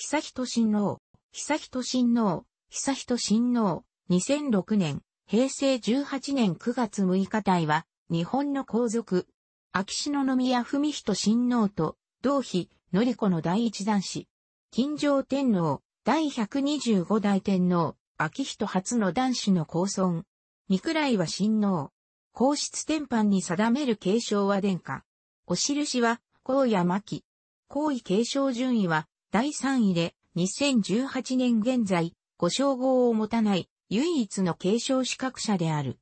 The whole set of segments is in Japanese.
久人親王、久人親王、久人親王、2006年、平成18年9月6日帯は、日本の皇族、秋篠宮文人親王と、同妃、典子の第一男子、金城天皇、第125代天皇、秋人初の男子の皇孫、三倉は親王、皇室天般に定める継承は殿下、お印は、皇や牧、皇位継承順位は、第3位で、2018年現在、ご称号を持たない唯一の継承資格者である。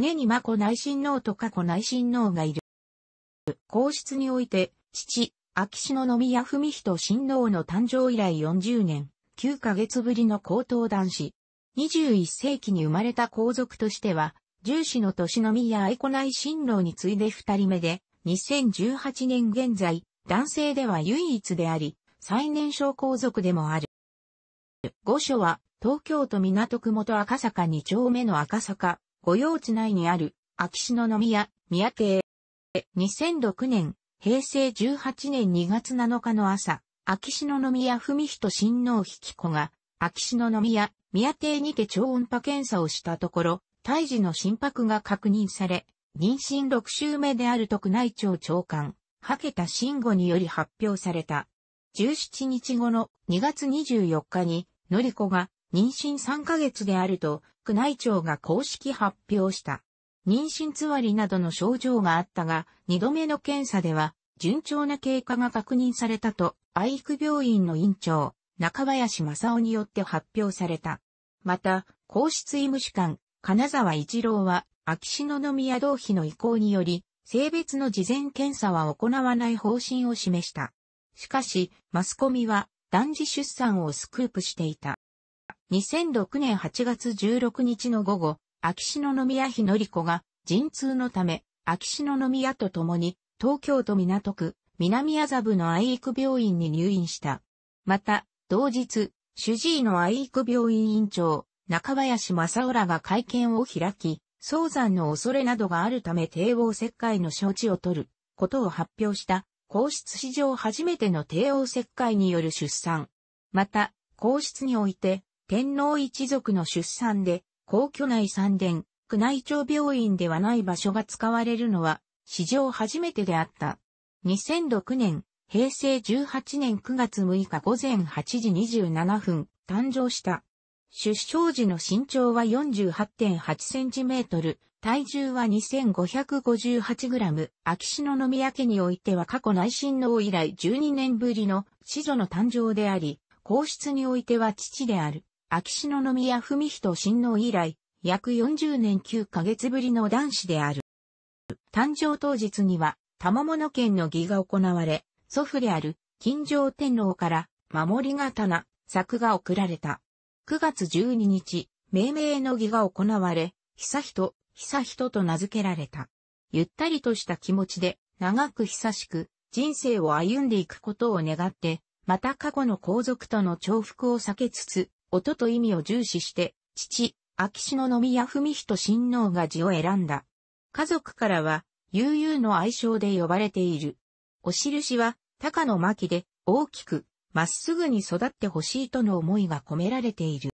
姉に子内親王と過去内親王がいる。皇室において、父、秋篠宮文人親王の誕生以来40年、9ヶ月ぶりの高等男子。21世紀に生まれた皇族としては、重子の年宮愛子内親王に次いで2人目で、2018年現在、男性では唯一であり、最年少皇族でもある。御所は、東京都港区元赤坂2丁目の赤坂、御用地内にある、秋篠宮、宮邸。2006年、平成18年2月7日の朝、秋篠宮文人親王引子が、秋篠宮、宮邸にて超音波検査をしたところ、胎児の心拍が確認され、妊娠6週目である特内庁長官、はけた慎吾により発表された。17日後の2月24日に、のりこが妊娠3ヶ月であると、宮内庁が公式発表した。妊娠つわりなどの症状があったが、2度目の検査では、順調な経過が確認されたと、愛育病院の院長、中林正夫によって発表された。また、皇室医務士官、金沢一郎は、秋篠宮同妃の意向により、性別の事前検査は行わない方針を示した。しかし、マスコミは男児出産をスクープしていた。2006年8月16日の午後、秋篠宮妃のり子が陣痛のため、秋篠宮と共に東京都港区南麻布の愛育病院に入院した。また、同日、主治医の愛育病院院長、中林正浦が会見を開き、早産の恐れなどがあるため帝王切開の処置を取ることを発表した皇室史上初めての帝王切開による出産。また、皇室において、天皇一族の出産で、皇居内三殿、宮内庁病院ではない場所が使われるのは、史上初めてであった。2006年、平成18年9月6日午前8時27分、誕生した。出生時の身長は48.8センチメートル、体重は2558グラム。秋篠宮家においては過去内親王以来12年ぶりの子女の誕生であり、皇室においては父である。秋篠宮文人親王以来、約40年9ヶ月ぶりの男子である。誕生当日には、玉物県の儀が行われ、祖父である、金城天皇から、守り刀、作が贈られた。9月12日、命名の儀が行われ、久人、久人と名付けられた。ゆったりとした気持ちで、長く久しく、人生を歩んでいくことを願って、また過去の皇族との重複を避けつつ、音と意味を重視して、父、秋篠宮文人親王が字を選んだ。家族からは、悠々の愛称で呼ばれている。お印は、高野巻で、大きく、まっすぐに育ってほしいとの思いが込められている。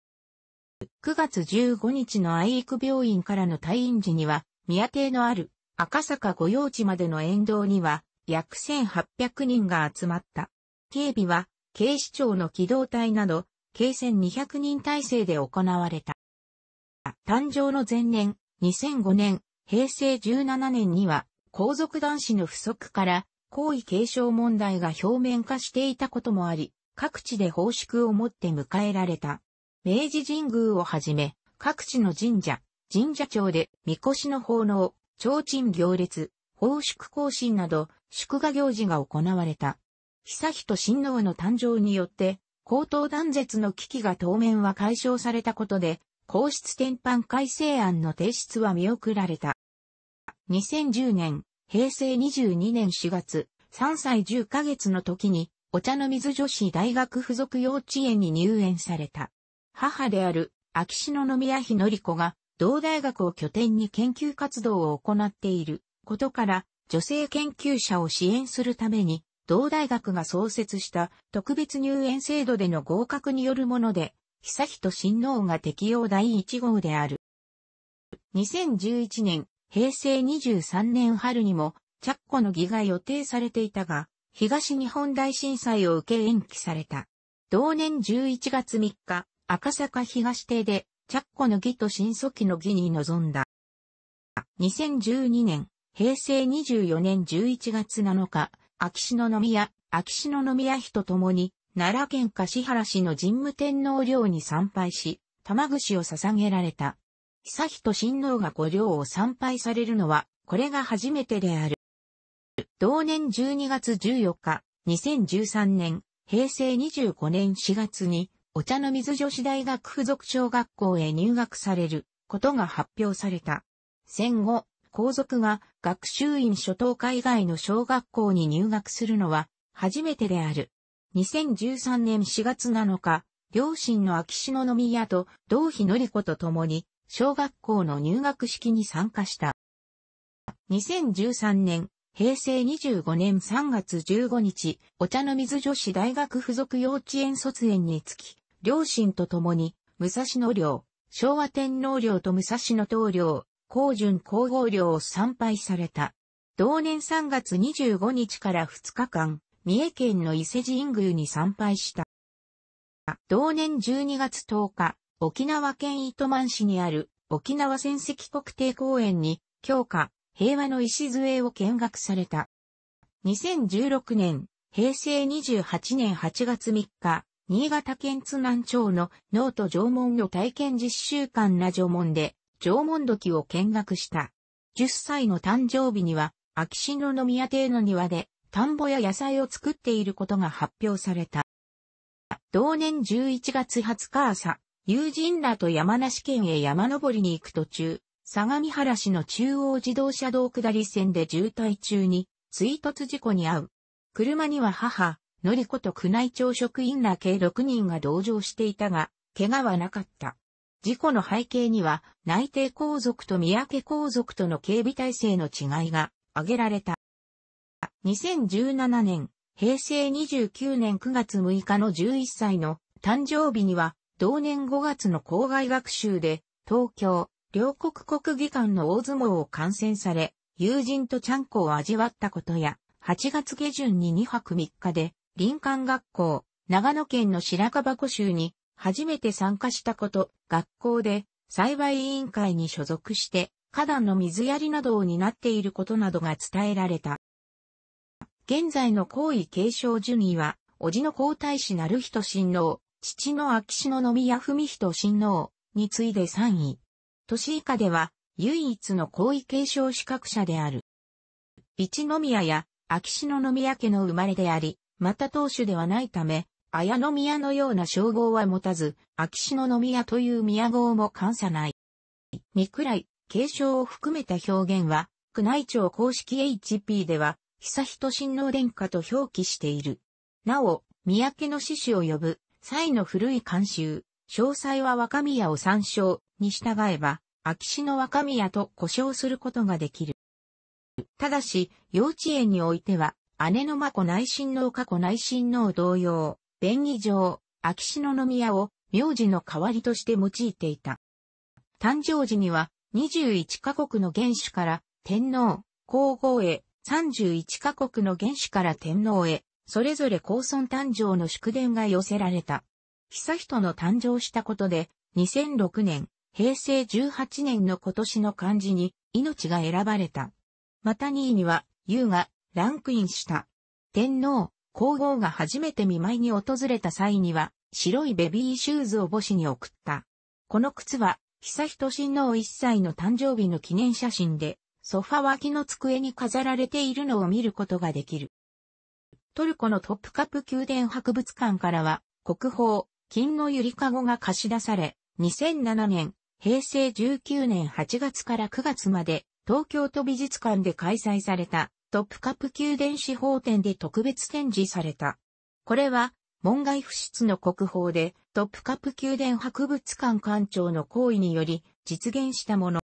9月15日の愛育病院からの退院時には、宮邸のある赤坂御用地までの沿道には約1800人が集まった。警備は警視庁の機動隊など、計1200人体制で行われた。誕生の前年、2005年、平成17年には、皇族男子の不足から皇位継承問題が表面化していたこともあり、各地で奉祝をもって迎えられた。明治神宮をはじめ、各地の神社、神社庁で、神輿の奉納、提灯行列、奉祝行進など、祝賀行事が行われた。久人親王の誕生によって、高等断絶の危機が当面は解消されたことで、皇室転換改正案の提出は見送られた。2010年、平成22年4月、3歳10ヶ月の時に、お茶の水女子大学附属幼稚園に入園された。母である、秋篠宮妃のり子が、同大学を拠点に研究活動を行っていることから、女性研究者を支援するために、同大学が創設した特別入園制度での合格によるもので、久人親王が適用第1号である。2011年、平成23年春にも、着湖の儀が予定されていたが、東日本大震災を受け延期された。同年11月3日、赤坂東邸で、着湖の儀と新祖記の儀に臨んだ。2012年、平成24年11月7日、秋篠宮、秋篠宮妃と共に、奈良県橿原市の神武天皇陵に参拝し、玉串を捧げられた。久人親王が御陵を参拝されるのは、これが初めてである。同年12月14日、2013年、平成25年4月に、お茶の水女子大学附属小学校へ入学されることが発表された。戦後、皇族が学習院初等科以外の小学校に入学するのは初めてである。2013年4月7日、両親の秋篠宮と同妃のり子と共に小学校の入学式に参加した。2013年、平成25年3月15日、お茶の水女子大学附属幼稚園卒園につき、両親と共に、武蔵野寮、昭和天皇寮と武蔵野東寮、高順皇后寮を参拝された。同年3月25日から2日間、三重県の伊勢神宮に参拝した。同年12月10日、沖縄県糸満市にある沖縄戦績国定公園に、強化、平和の礎を見学された。2016年、平成28年8月3日、新潟県津南町のノート縄文の体験実習館な縄文で、縄文土器を見学した。10歳の誕生日には、秋篠宮邸の庭で、田んぼや野菜を作っていることが発表された。同年11月20日朝、友人らと山梨県へ山登りに行く途中、相模原市の中央自動車道下り線で渋滞中に追突事故に遭う。車には母、のりこと宮内庁職員ら計6人が同乗していたが、怪我はなかった。事故の背景には、内定皇族と三宅皇族との警備体制の違いが挙げられた。2017年、平成29年9月6日の11歳の誕生日には、同年5月の校外学習で、東京、両国国技館の大相撲を観戦され、友人とちゃんこを味わったことや、8月下旬に2泊3日で、林間学校、長野県の白樺湖州に初めて参加したこと、学校で栽培委員会に所属して、花壇の水やりなどを担っていることなどが伝えられた。現在の皇位継承順位は、叔父の皇太子なる人親王、父の秋篠宮文人親王に次いで3位。都市以下では唯一の皇位継承資格者である。一宮や秋篠宮家の生まれであり、また当主ではないため、綾宮のような称号は持たず、秋篠宮という宮号も関さない。三く継承を含めた表現は、宮内庁公式 HP では、久人親王殿下と表記している。なお、宮家の志士を呼ぶ、際の古い慣習、詳細は若宮を参照に従えば、秋篠若宮と呼称することができる。ただし、幼稚園においては、姉の真子内親王過去内親王同様、便宜上、秋篠宮を名字の代わりとして用いていた。誕生時には、21カ国の元首から天皇、皇后へ、31カ国の元首から天皇へ、それぞれ高村誕生の祝電が寄せられた。悠仁の誕生したことで、2006年、平成18年の今年の漢字に、命が選ばれた。また2位には、優が、ランクインした。天皇、皇后が初めて見舞いに訪れた際には、白いベビーシューズを母子に送った。この靴は、久人親王一歳の誕生日の記念写真で、ソファ脇の机に飾られているのを見ることができる。トルコのトップカップ宮殿博物館からは、国宝、金のゆりかごが貸し出され、2007年、平成19年8月から9月まで、東京都美術館で開催された、トップカップ宮殿司法展で特別展示された。これは、門外不出の国宝で、トップカップ宮殿博物館館長の行為により、実現したもの。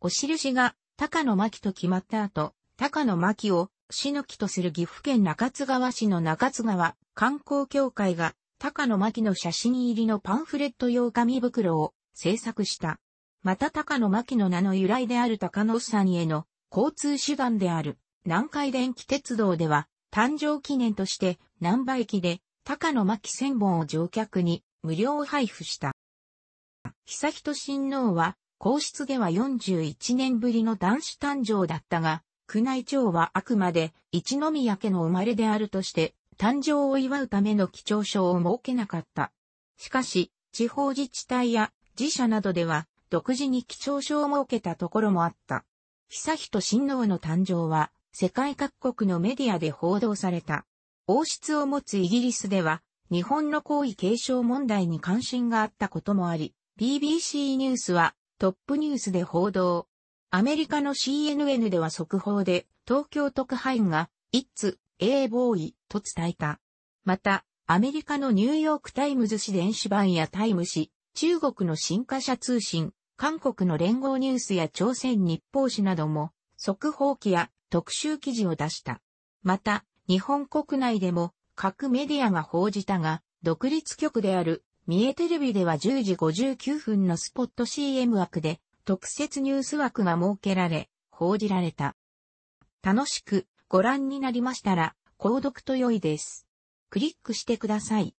お印が、高野巻と決まった後、高野巻を、しのきとする岐阜県中津川市の中津川観光協会が高野牧の写真入りのパンフレット用紙袋を制作した。また高野牧の名の由来である高野山への交通手段である南海電気鉄道では誕生記念として南波駅で高野牧1000本を乗客に無料配布した。久人親王は皇室では41年ぶりの男子誕生だったが、宮内庁はあくまで一宮家の生まれであるとして、誕生を祝うための貴重書を設けなかった。しかし、地方自治体や自社などでは、独自に貴重書を設けたところもあった。久人親王の誕生は、世界各国のメディアで報道された。王室を持つイギリスでは、日本の皇位継承問題に関心があったこともあり、BBC ニュースはトップニュースで報道。アメリカの CNN では速報で、東京特派員が、It's A ボーイと伝えた。また、アメリカのニューヨークタイムズ紙電子版やタイム誌、中国の新華社通信、韓国の連合ニュースや朝鮮日報紙なども、速報記や特集記事を出した。また、日本国内でも各メディアが報じたが、独立局である三重テレビでは10時59分のスポット CM 枠で特設ニュース枠が設けられ、報じられた。楽しくご覧になりましたら、購読と良いです。クリックしてください。